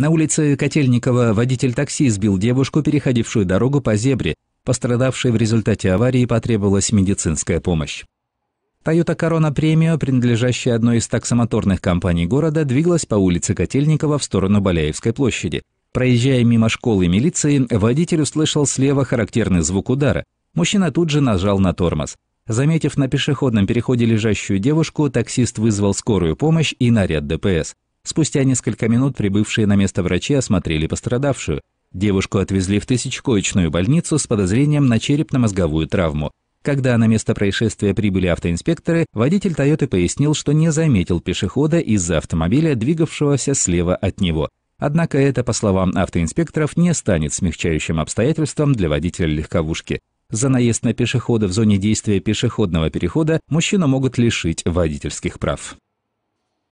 На улице Котельникова водитель такси сбил девушку, переходившую дорогу по зебре. Пострадавшей в результате аварии потребовалась медицинская помощь. Toyota Corona Premio, принадлежащая одной из таксомоторных компаний города, двигалась по улице Котельникова в сторону Баляевской площади. Проезжая мимо школы милиции, водитель услышал слева характерный звук удара. Мужчина тут же нажал на тормоз. Заметив на пешеходном переходе лежащую девушку, таксист вызвал скорую помощь и наряд ДПС. Спустя несколько минут прибывшие на место врачи осмотрели пострадавшую. Девушку отвезли в тысячкоечную больницу с подозрением на черепно-мозговую травму. Когда на место происшествия прибыли автоинспекторы, водитель «Тойоты» пояснил, что не заметил пешехода из-за автомобиля, двигавшегося слева от него. Однако это, по словам автоинспекторов, не станет смягчающим обстоятельством для водителя легковушки. За наезд на пешехода в зоне действия пешеходного перехода мужчину могут лишить водительских прав.